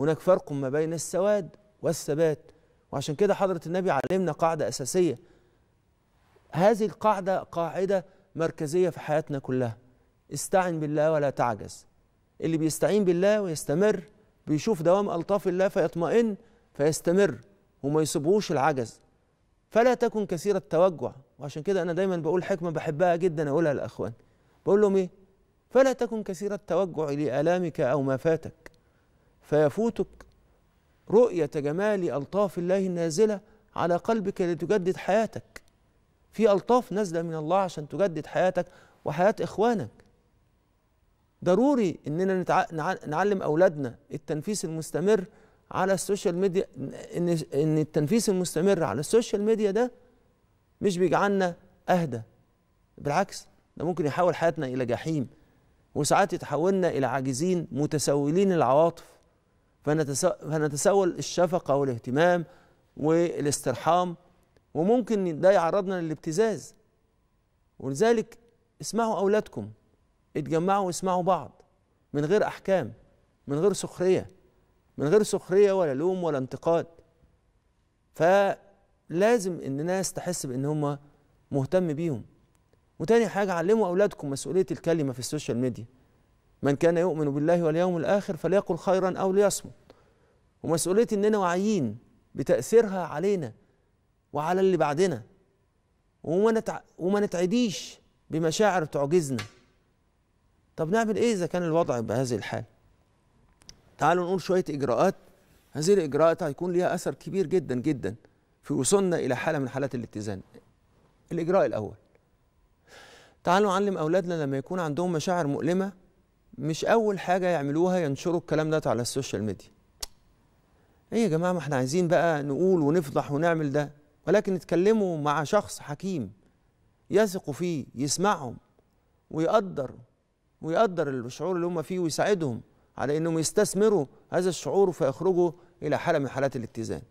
هناك فرق ما بين السواد والثبات وعشان كده حضرة النبي علمنا قاعدة أساسية هذه القاعدة قاعدة مركزية في حياتنا كلها استعن بالله ولا تعجز اللي بيستعين بالله ويستمر بيشوف دوام ألطاف الله فيطمئن فيستمر وما يصيبهوش العجز فلا تكن كثير التوجع وعشان كده أنا دايما بقول حكمة بحبها جدا أقولها للأخوان بقول لهم إيه فلا تكن كثير التوجع لآلامك أو ما فاتك فيفوتك رؤية جمال ألطاف الله النازلة على قلبك لتجدد حياتك في ألطاف نازلة من الله عشان تجدد حياتك وحياة إخوانك ضروري إننا نعلم أولادنا التنفيس المستمر على السوشيال ميديا إن... إن التنفيس المستمر على السوشيال ميديا ده مش بيجعلنا أهدى بالعكس ده ممكن يحول حياتنا إلى جحيم وساعات يتحولنا إلى عاجزين متسولين العواطف فنتساؤل الشفقة والاهتمام والاسترحام وممكن ده يعرضنا للابتزاز ولذلك اسمعوا أولادكم اتجمعوا واسمعوا بعض من غير أحكام من غير سخرية من غير سخرية ولا لوم ولا انتقاد فلازم إن الناس تحس بإن هم مهتم بيهم وتاني حاجة علموا أولادكم مسؤولية الكلمة في السوشيال ميديا من كان يؤمن بالله واليوم الآخر فليقل خيرا أو ليصمت ومسؤولية إننا واعيين بتأثيرها علينا وعلى اللي بعدنا وما, نتع... وما نتعديش بمشاعر تعجزنا طب نعمل إيه إذا كان الوضع بهذه الحال تعالوا نقول شوية إجراءات هذه الإجراءات هيكون ليها أثر كبير جدا جدا في وصولنا إلى حالة من حالات الاتزان الإجراء الأول تعالوا نعلم أولادنا لما يكون عندهم مشاعر مؤلمة مش اول حاجه يعملوها ينشروا الكلام ده على السوشيال ميديا ايه يا جماعه ما احنا عايزين بقى نقول ونفضح ونعمل ده ولكن اتكلموا مع شخص حكيم يثقوا فيه يسمعهم ويقدر ويقدر الشعور اللي هم فيه ويساعدهم على انهم يستثمروا هذا الشعور فيخرجوا الى حاله من حالات الاتزان